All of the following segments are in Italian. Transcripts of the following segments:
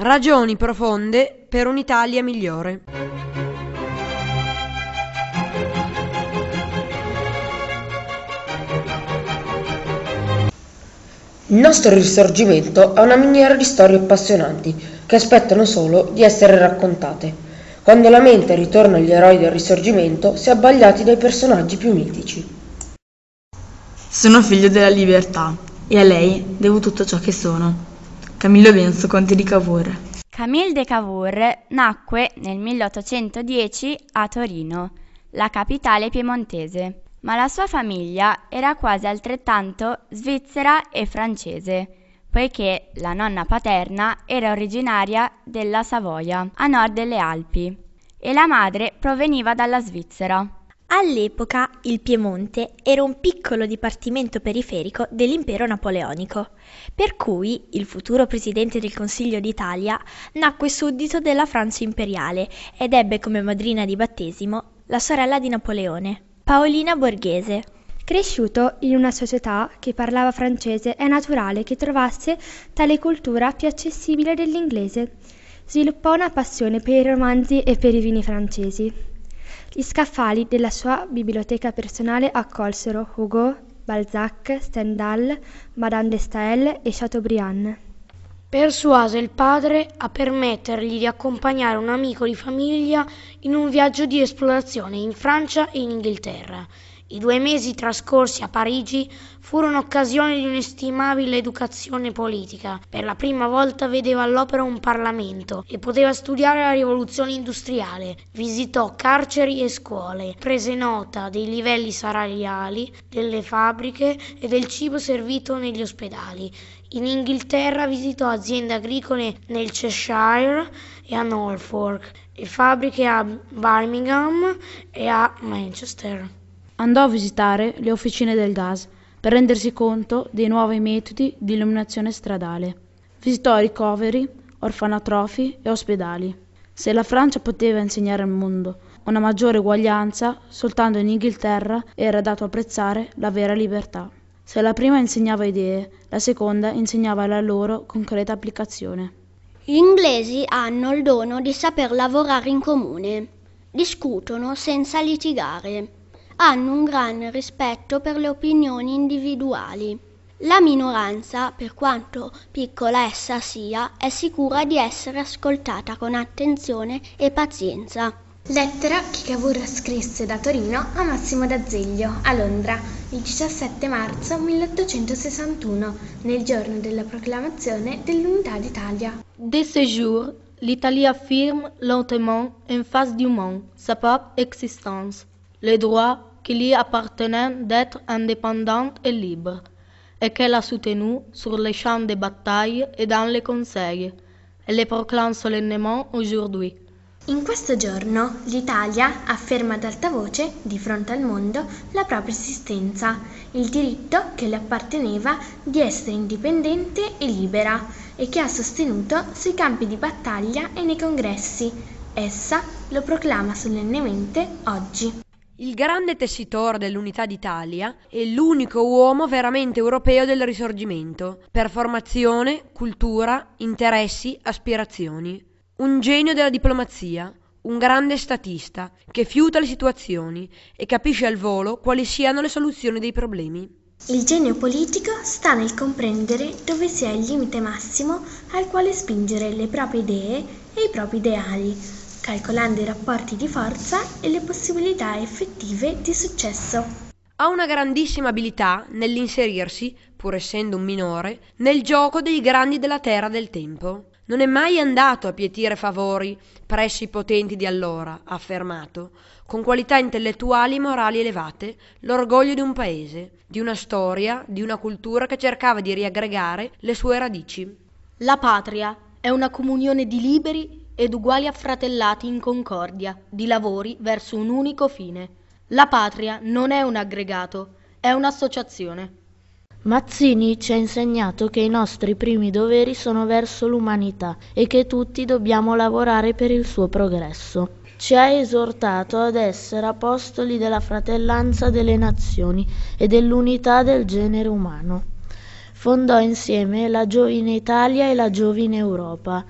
Ragioni profonde per un'Italia migliore. Il nostro risorgimento è una miniera di storie appassionanti che aspettano solo di essere raccontate. Quando la mente ritorna agli eroi del risorgimento, si è abbagliati dai personaggi più mitici. Sono figlio della libertà e a lei devo tutto ciò che sono. Camillo Benso Conte di Cavour. Camille de Cavour nacque nel 1810 a Torino, la capitale piemontese, ma la sua famiglia era quasi altrettanto svizzera e francese, poiché la nonna paterna era originaria della Savoia, a nord delle Alpi, e la madre proveniva dalla Svizzera. All'epoca il Piemonte era un piccolo dipartimento periferico dell'impero napoleonico, per cui il futuro presidente del Consiglio d'Italia nacque suddito della Francia imperiale ed ebbe come madrina di battesimo la sorella di Napoleone, Paolina Borghese. Cresciuto in una società che parlava francese, è naturale che trovasse tale cultura più accessibile dell'inglese. Sviluppò una passione per i romanzi e per i vini francesi. Gli scaffali della sua biblioteca personale accolsero Hugo, Balzac, Stendhal, Madame de Staël e Chateaubriand. Persuase il padre a permettergli di accompagnare un amico di famiglia in un viaggio di esplorazione in Francia e in Inghilterra. I due mesi trascorsi a Parigi furono occasione di un'estimabile educazione politica. Per la prima volta vedeva all'opera un Parlamento e poteva studiare la rivoluzione industriale. Visitò carceri e scuole, prese nota dei livelli salariali, delle fabbriche e del cibo servito negli ospedali. In Inghilterra visitò aziende agricole nel Cheshire e a Norfolk e fabbriche a Birmingham e a Manchester. Andò a visitare le officine del gas per rendersi conto dei nuovi metodi di illuminazione stradale. Visitò ricoveri, orfanatrofi e ospedali. Se la Francia poteva insegnare al mondo una maggiore uguaglianza, soltanto in Inghilterra era dato apprezzare la vera libertà. Se la prima insegnava idee, la seconda insegnava la loro concreta applicazione. Gli inglesi hanno il dono di saper lavorare in comune. Discutono senza litigare hanno un gran rispetto per le opinioni individuali. La minoranza, per quanto piccola essa sia, è sicura di essere ascoltata con attenzione e pazienza. Lettera che Cavour scrisse da Torino a Massimo d'Azeglio, a Londra, il 17 marzo 1861, nel giorno della proclamazione dell'Unità d'Italia. De ce jour, l'Italie affirme lentement en face du monde sa propre existence, le droit qui li appartenait d'être indépendante et libre, et qu'elle a soutenu sur les champs de bataille et dans les conseils, e le proclame solennement aujourd'hui. In questo giorno l'Italia afferma ad alta voce, di fronte al mondo, la propria esistenza, il diritto che le apparteneva di essere indipendente e libera e che ha sostenuto sui campi di battaglia e nei congressi. Essa lo proclama solennemente oggi. Il grande tessitore dell'Unità d'Italia è l'unico uomo veramente europeo del Risorgimento, per formazione, cultura, interessi, aspirazioni. Un genio della diplomazia, un grande statista che fiuta le situazioni e capisce al volo quali siano le soluzioni dei problemi. Il genio politico sta nel comprendere dove sia il limite massimo al quale spingere le proprie idee e i propri ideali, calcolando i rapporti di forza e le possibilità effettive di successo. Ha una grandissima abilità nell'inserirsi, pur essendo un minore, nel gioco dei grandi della terra del tempo. Non è mai andato a pietire favori presso i potenti di allora, ha affermato, con qualità intellettuali e morali elevate, l'orgoglio di un paese, di una storia, di una cultura che cercava di riaggregare le sue radici. La patria è una comunione di liberi ed uguali affratellati in concordia di lavori verso un unico fine. La patria non è un aggregato, è un'associazione. Mazzini ci ha insegnato che i nostri primi doveri sono verso l'umanità e che tutti dobbiamo lavorare per il suo progresso. Ci ha esortato ad essere apostoli della fratellanza delle nazioni e dell'unità del genere umano. Fondò insieme la Giovine Italia e la Giovine Europa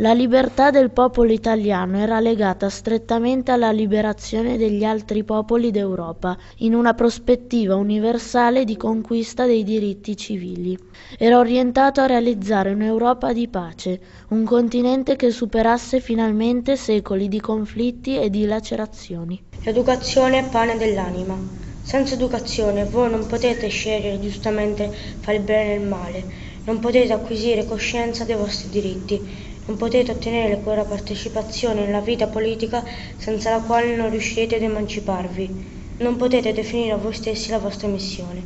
la libertà del popolo italiano era legata strettamente alla liberazione degli altri popoli d'Europa, in una prospettiva universale di conquista dei diritti civili. Era orientato a realizzare un'Europa di pace, un continente che superasse finalmente secoli di conflitti e di lacerazioni. L'educazione è pane dell'anima. Senza educazione voi non potete scegliere giustamente fra il bene e il male, non potete acquisire coscienza dei vostri diritti non potete ottenere quella partecipazione alla vita politica senza la quale non riuscirete ad emanciparvi. Non potete definire a voi stessi la vostra missione.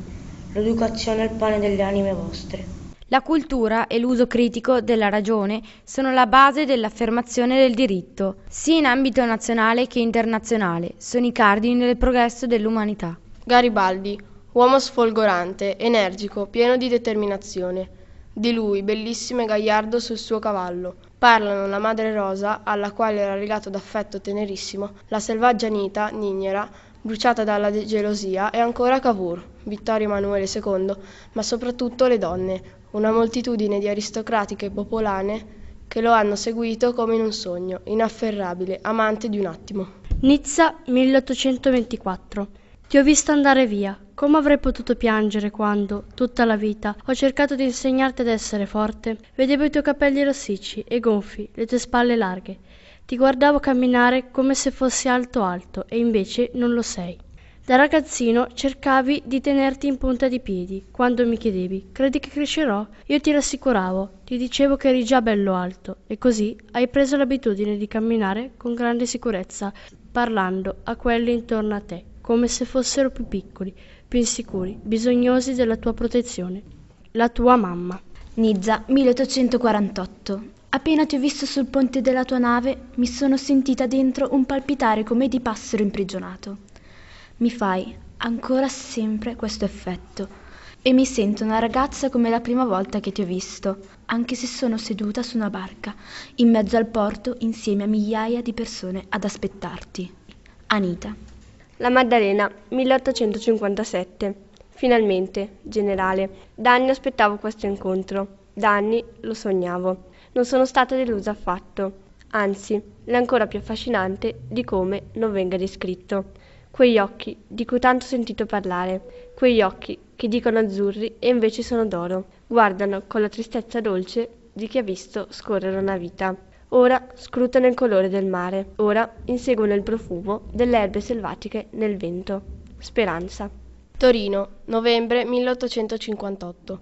L'educazione è il pane delle anime vostre. La cultura e l'uso critico della ragione sono la base dell'affermazione del diritto, sia in ambito nazionale che internazionale, sono i cardini del progresso dell'umanità. Garibaldi, uomo sfolgorante, energico, pieno di determinazione di lui bellissimo e gagliardo sul suo cavallo parlano la madre rosa alla quale era legato d'affetto tenerissimo la selvaggia anita nignera bruciata dalla gelosia e ancora cavour vittorio emanuele ii ma soprattutto le donne una moltitudine di aristocratiche popolane che lo hanno seguito come in un sogno inafferrabile amante di un attimo Nizza 1824 ti ho visto andare via. Come avrei potuto piangere quando, tutta la vita, ho cercato di insegnarti ad essere forte? Vedevo i tuoi capelli rossicci e gonfi, le tue spalle larghe. Ti guardavo camminare come se fossi alto alto e invece non lo sei. Da ragazzino cercavi di tenerti in punta di piedi quando mi chiedevi credi che crescerò? Io ti rassicuravo, ti dicevo che eri già bello alto e così hai preso l'abitudine di camminare con grande sicurezza parlando a quelli intorno a te come se fossero più piccoli, più insicuri, bisognosi della tua protezione. La tua mamma. Nizza, 1848. Appena ti ho visto sul ponte della tua nave, mi sono sentita dentro un palpitare come di passero imprigionato. Mi fai ancora sempre questo effetto e mi sento una ragazza come la prima volta che ti ho visto, anche se sono seduta su una barca, in mezzo al porto, insieme a migliaia di persone ad aspettarti. Anita. La Maddalena, 1857. Finalmente, generale. Da anni aspettavo questo incontro. Da anni lo sognavo. Non sono stata delusa affatto. Anzi, è ancora più affascinante di come non venga descritto. Quegli occhi di cui tanto ho sentito parlare, quegli occhi che dicono azzurri e invece sono d'oro, guardano con la tristezza dolce di chi ha visto scorrere una vita. Ora scrutano il colore del mare, ora inseguono il profumo delle erbe selvatiche nel vento. Speranza. Torino, novembre 1858.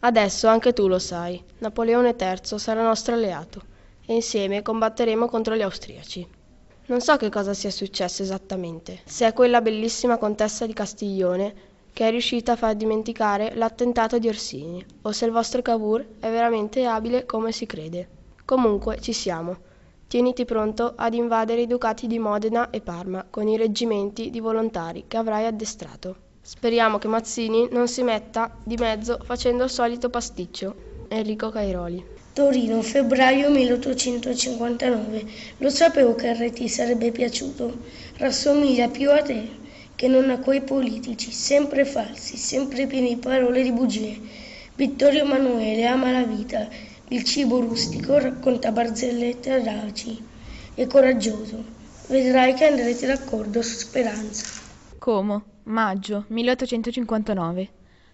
Adesso anche tu lo sai, Napoleone III sarà nostro alleato e insieme combatteremo contro gli austriaci. Non so che cosa sia successo esattamente, se è quella bellissima contessa di Castiglione che è riuscita a far dimenticare l'attentato di Orsini, o se il vostro Cavour è veramente abile come si crede. Comunque ci siamo. Tieniti pronto ad invadere i ducati di Modena e Parma con i reggimenti di volontari che avrai addestrato. Speriamo che Mazzini non si metta di mezzo facendo il solito pasticcio. Enrico Cairoli. Torino, febbraio 1859. Lo sapevo che re ti sarebbe piaciuto. Rassomiglia più a te che non a quei politici, sempre falsi, sempre pieni di parole e di bugie. Vittorio Emanuele ama la vita, il cibo rustico racconta barzellette audaci e coraggioso. Vedrai che andrete d'accordo su speranza. Como, maggio 1859.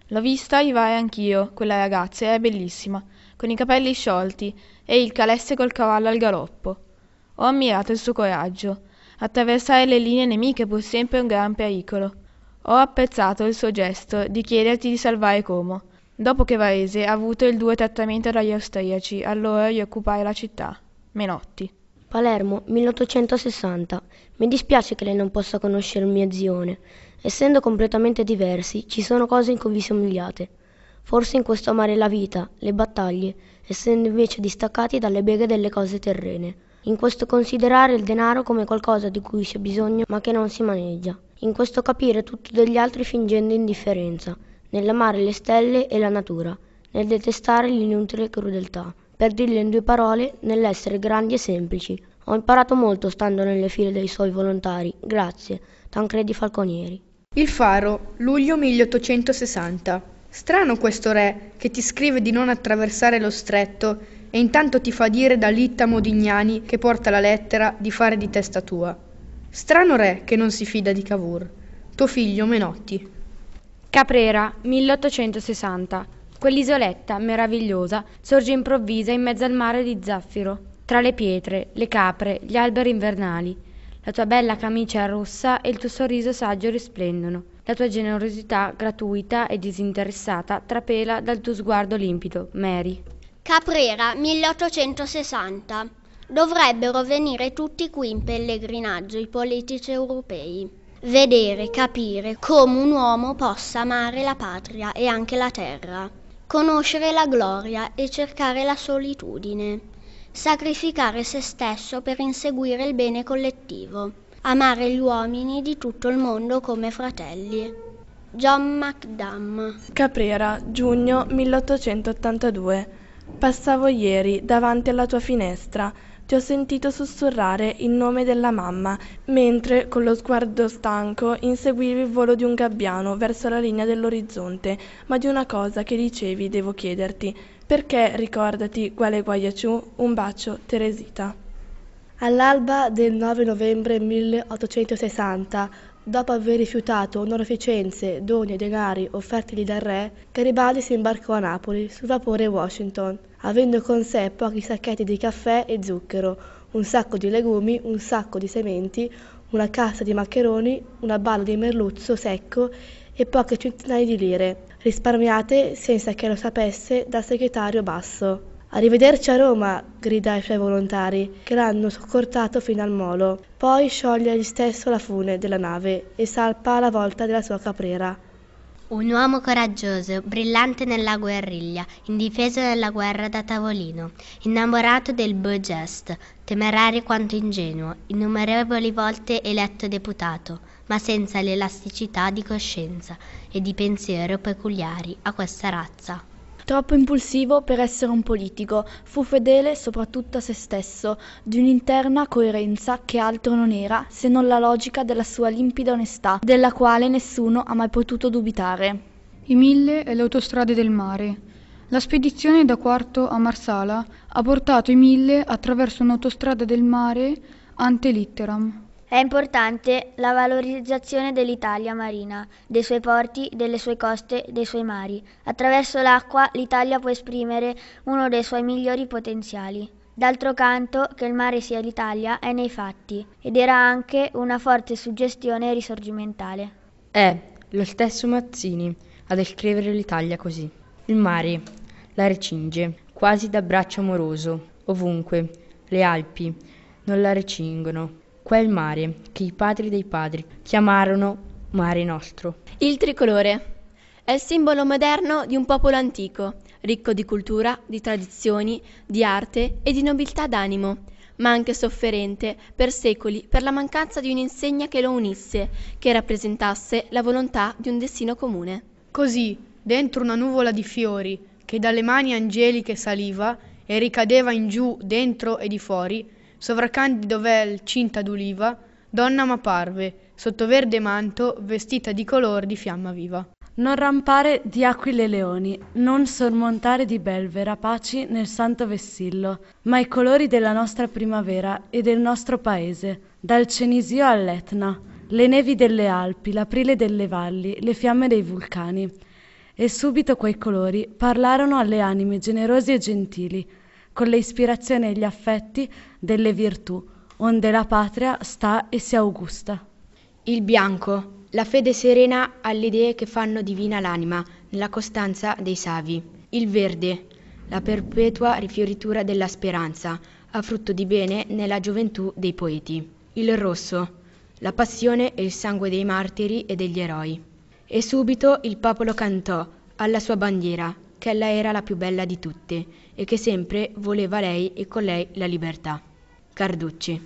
L'ho vista i vai anch'io, quella ragazza, è bellissima, con i capelli sciolti e il calesse col cavallo al galoppo. Ho ammirato il suo coraggio. Attraversare le linee nemiche pur sempre un gran pericolo. Ho apprezzato il suo gesto di chiederti di salvare Como Dopo che Varese ha avuto il due trattamento dagli austriaci, allora rioccupai la città. Menotti. Palermo, 1860. Mi dispiace che lei non possa conoscere mia zione. Essendo completamente diversi, ci sono cose in cui vi somigliate. Forse in questo amare la vita, le battaglie, essendo invece distaccati dalle beghe delle cose terrene. In questo considerare il denaro come qualcosa di cui c'è bisogno ma che non si maneggia. In questo capire tutto degli altri fingendo indifferenza nell'amare le stelle e la natura, nel detestare l'inutile crudeltà. Per dirle in due parole, nell'essere grandi e semplici. Ho imparato molto stando nelle file dei suoi volontari. Grazie, Tancredi Falconieri. Il Faro, luglio 1860. Strano questo re che ti scrive di non attraversare lo stretto e intanto ti fa dire da Litta Modignani che porta la lettera di fare di testa tua. Strano re che non si fida di Cavour. Tuo figlio Menotti. Caprera, 1860. Quell'isoletta meravigliosa sorge improvvisa in mezzo al mare di zaffiro, tra le pietre, le capre, gli alberi invernali. La tua bella camicia rossa e il tuo sorriso saggio risplendono. La tua generosità gratuita e disinteressata trapela dal tuo sguardo limpido, Mary. Caprera, 1860. Dovrebbero venire tutti qui in pellegrinaggio i politici europei vedere, capire come un uomo possa amare la patria e anche la terra, conoscere la gloria e cercare la solitudine, sacrificare se stesso per inseguire il bene collettivo, amare gli uomini di tutto il mondo come fratelli. John McDam Caprera, giugno 1882. Passavo ieri davanti alla tua finestra ti ho sentito sussurrare il nome della mamma, mentre, con lo sguardo stanco, inseguivi il volo di un gabbiano verso la linea dell'orizzonte, ma di una cosa che dicevi devo chiederti. Perché, ricordati, quale guaiaciù, un bacio, Teresita. All'alba del 9 novembre 1860, Dopo aver rifiutato onorificenze, doni e denari offertigli dal re, Garibaldi si imbarcò a Napoli sul vapore Washington, avendo con sé pochi sacchetti di caffè e zucchero, un sacco di legumi, un sacco di sementi, una cassa di maccheroni, una balla di merluzzo secco e poche centinaia di lire, risparmiate senza che lo sapesse dal segretario Basso. Arrivederci a Roma, grida ai suoi volontari, che l'hanno soccortato fino al molo. Poi scioglie egli stesso la fune della nave e salpa alla volta della sua caprera. Un uomo coraggioso, brillante nella guerriglia, in difesa della guerra da tavolino, innamorato del beau geste, temerario quanto ingenuo, innumerevoli volte eletto deputato, ma senza l'elasticità di coscienza e di pensiero peculiari a questa razza. Troppo impulsivo per essere un politico, fu fedele soprattutto a se stesso, di un'interna coerenza che altro non era se non la logica della sua limpida onestà, della quale nessuno ha mai potuto dubitare. I Mille e le autostrade del mare. La spedizione da Quarto a Marsala ha portato i Mille attraverso un'autostrada del mare ante litteram. È importante la valorizzazione dell'Italia marina, dei suoi porti, delle sue coste, dei suoi mari. Attraverso l'acqua l'Italia può esprimere uno dei suoi migliori potenziali. D'altro canto, che il mare sia l'Italia è nei fatti, ed era anche una forte suggestione risorgimentale. È lo stesso Mazzini a descrivere l'Italia così. Il mare la recinge, quasi da braccio amoroso, ovunque, le Alpi non la recingono quel mare che i padri dei padri chiamarono mare nostro. Il tricolore è il simbolo moderno di un popolo antico, ricco di cultura, di tradizioni, di arte e di nobiltà d'animo, ma anche sofferente per secoli per la mancanza di un'insegna che lo unisse, che rappresentasse la volontà di un destino comune. Così, dentro una nuvola di fiori, che dalle mani angeliche saliva e ricadeva in giù, dentro e di fuori, sovracandido vel cinta d'uliva donna m'apparve sotto verde manto vestita di color di fiamma viva non rampare di aquile leoni non sormontare di belve rapaci nel santo vessillo ma i colori della nostra primavera e del nostro paese dal cenisio all'etna le nevi delle alpi l'aprile delle valli le fiamme dei vulcani e subito quei colori parlarono alle anime generose e gentili con le ispirazioni e gli affetti delle virtù, onde la patria sta e si augusta. Il bianco, la fede serena alle idee che fanno divina l'anima, nella costanza dei savi. Il verde, la perpetua rifioritura della speranza, a frutto di bene nella gioventù dei poeti. Il rosso, la passione e il sangue dei martiri e degli eroi. E subito il popolo cantò alla sua bandiera, che ella era la più bella di tutte e che sempre voleva lei e con lei la libertà. Carducci.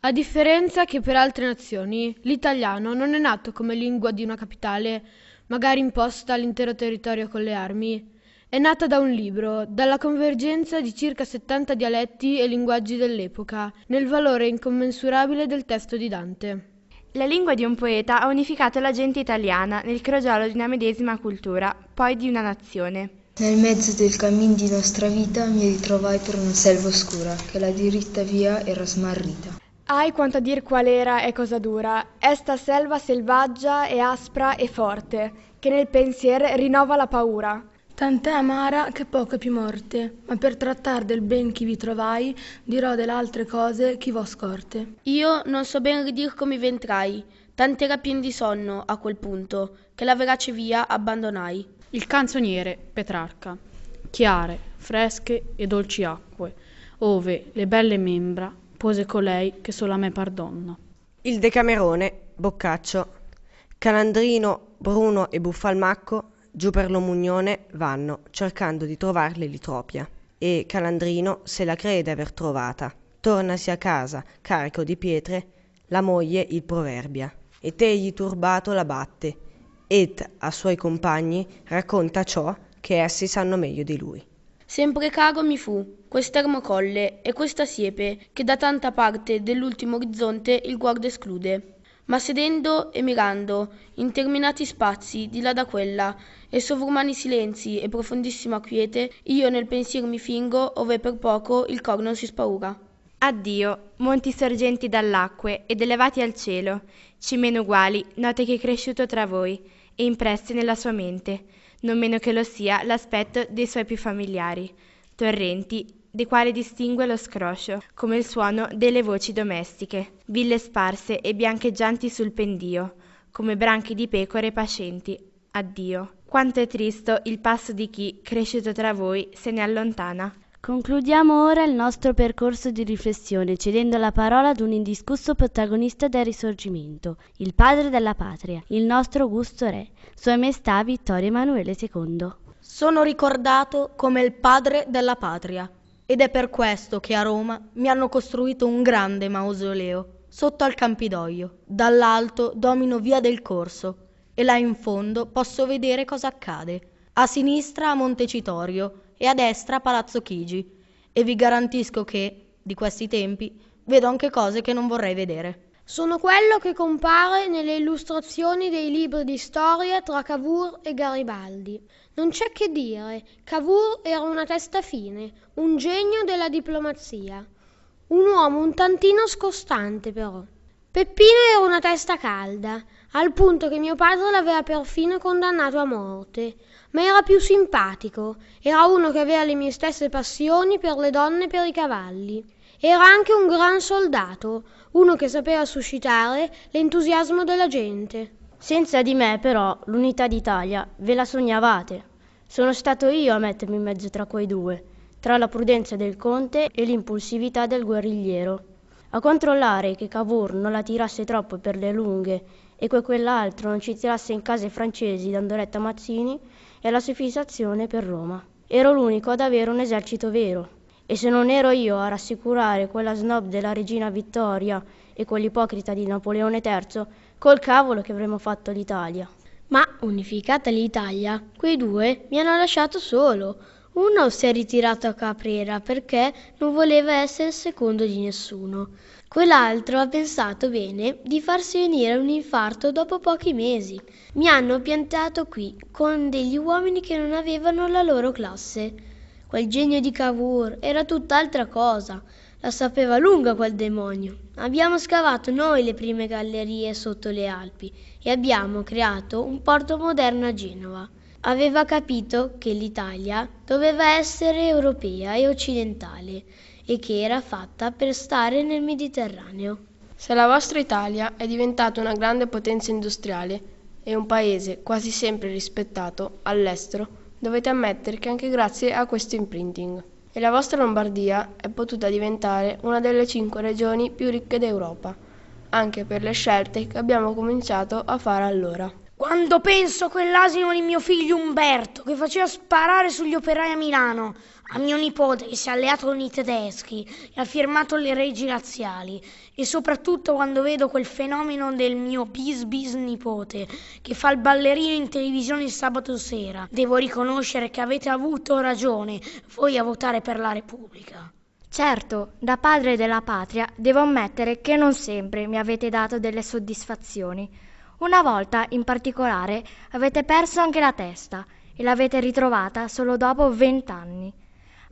A differenza che per altre nazioni, l'italiano non è nato come lingua di una capitale, magari imposta all'intero territorio con le armi. È nata da un libro, dalla convergenza di circa 70 dialetti e linguaggi dell'epoca, nel valore incommensurabile del testo di Dante. La lingua di un poeta ha unificato la gente italiana nel crogiolo di una medesima cultura, poi di una nazione. Nel mezzo del cammin di nostra vita mi ritrovai per una selva oscura, che la diritta via era smarrita. Ai quanto a dir qual era e cosa dura, esta selva selvaggia e aspra e forte, che nel pensier rinnova la paura tant'è amara che poco è più morte ma per trattar del ben chi vi trovai dirò de l'altre cose chi vo scorte io non so ben ridir come v'entrai tant'era pien di sonno a quel punto che la verace via abbandonai il canzoniere petrarca chiare fresche e dolci acque ove le belle membra pose colei che sola me par donna il decamerone boccaccio calandrino bruno e buffalmacco giù per lo Mugnone vanno, cercando di trovar l'itropia. E Calandrino se la crede aver trovata. Tornasi a casa, carico di pietre, la moglie il proverbia. E egli turbato la batte, ed a suoi compagni racconta ciò che essi sanno meglio di lui. Sempre caro mi fu quest'ermo colle e questa siepe che da tanta parte dell'ultimo orizzonte il guardo esclude ma sedendo e mirando interminati spazi di là da quella e sovrumani silenzi e profondissima quiete io nel pensiero mi fingo ove per poco il cor non si spaura addio monti sorgenti dall'acque ed elevati al cielo cime uguali note che è cresciuto tra voi e impressi nella sua mente non meno che lo sia l'aspetto dei suoi più familiari torrenti di quali distingue lo scroscio, come il suono delle voci domestiche, ville sparse e biancheggianti sul pendio, come branchi di pecore pacenti. Addio. Quanto è tristo il passo di chi, cresciuto tra voi, se ne allontana. Concludiamo ora il nostro percorso di riflessione cedendo la parola ad un indiscusso protagonista del risorgimento, il padre della patria, il nostro Augusto Re, Sua Maestà Vittorio Emanuele II. Sono ricordato come il padre della patria, ed è per questo che a Roma mi hanno costruito un grande mausoleo sotto al Campidoglio. Dall'alto domino via del Corso e là in fondo posso vedere cosa accade. A sinistra Montecitorio e a destra Palazzo Chigi e vi garantisco che, di questi tempi, vedo anche cose che non vorrei vedere. Sono quello che compare nelle illustrazioni dei libri di storia tra Cavour e Garibaldi. Non c'è che dire, eh. Cavour era una testa fine, un genio della diplomazia. Un uomo un tantino scostante però. Peppino era una testa calda, al punto che mio padre l'aveva perfino condannato a morte, ma era più simpatico, era uno che aveva le mie stesse passioni per le donne e per i cavalli. Era anche un gran soldato, uno che sapeva suscitare l'entusiasmo della gente. Senza di me, però, l'unità d'Italia ve la sognavate. Sono stato io a mettermi in mezzo tra quei due, tra la prudenza del conte e l'impulsività del guerrigliero. A controllare che Cavour non la tirasse troppo per le lunghe e che quell'altro non ci tirasse in casa i francesi dando retta a Mazzini e alla sua fissazione per Roma. Ero l'unico ad avere un esercito vero. E se non ero io a rassicurare quella snob della regina Vittoria e quell'ipocrita di Napoleone III, Col cavolo che avremmo fatto l'Italia. Ma unificata l'Italia, quei due mi hanno lasciato solo. Uno si è ritirato a Caprera perché non voleva essere secondo di nessuno. Quell'altro ha pensato bene di farsi venire un infarto dopo pochi mesi. Mi hanno piantato qui con degli uomini che non avevano la loro classe. Quel genio di Cavour era tutt'altra cosa. La sapeva lunga quel demonio. Abbiamo scavato noi le prime gallerie sotto le Alpi e abbiamo creato un porto moderno a Genova. Aveva capito che l'Italia doveva essere europea e occidentale e che era fatta per stare nel Mediterraneo. Se la vostra Italia è diventata una grande potenza industriale e un paese quasi sempre rispettato all'estero, dovete ammettere che anche grazie a questo imprinting e la vostra Lombardia è potuta diventare una delle cinque regioni più ricche d'Europa, anche per le scelte che abbiamo cominciato a fare allora. Quando penso a quell'asino di mio figlio Umberto che faceva sparare sugli operai a Milano, a mio nipote che si è alleato con i tedeschi e ha firmato le leggi razziali e soprattutto quando vedo quel fenomeno del mio bis bis nipote che fa il ballerino in televisione il sabato sera, devo riconoscere che avete avuto ragione voi a votare per la Repubblica. Certo, da padre della patria devo ammettere che non sempre mi avete dato delle soddisfazioni. Una volta, in particolare, avete perso anche la testa e l'avete ritrovata solo dopo vent'anni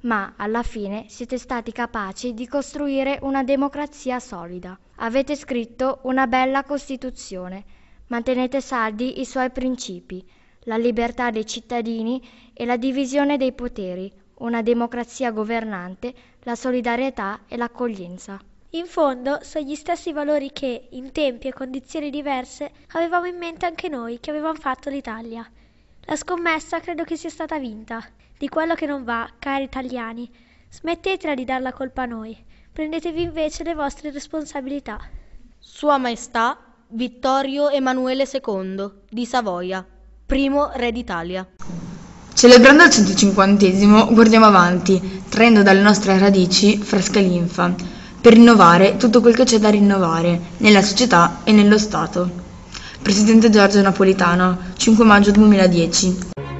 ma alla fine siete stati capaci di costruire una democrazia solida. Avete scritto una bella Costituzione, mantenete saldi i suoi principi, la libertà dei cittadini e la divisione dei poteri, una democrazia governante, la solidarietà e l'accoglienza. In fondo sono gli stessi valori che, in tempi e condizioni diverse, avevamo in mente anche noi che avevamo fatto l'Italia. La scommessa credo che sia stata vinta di quello che non va, cari italiani. Smettetela di dar la colpa a noi. Prendetevi invece le vostre responsabilità. Sua Maestà Vittorio Emanuele II di Savoia, primo re d'Italia. Celebrando il 150 guardiamo avanti, traendo dalle nostre radici fresca linfa, per rinnovare tutto quel che c'è da rinnovare nella società e nello Stato. Presidente Giorgio Napolitano, 5 maggio 2010.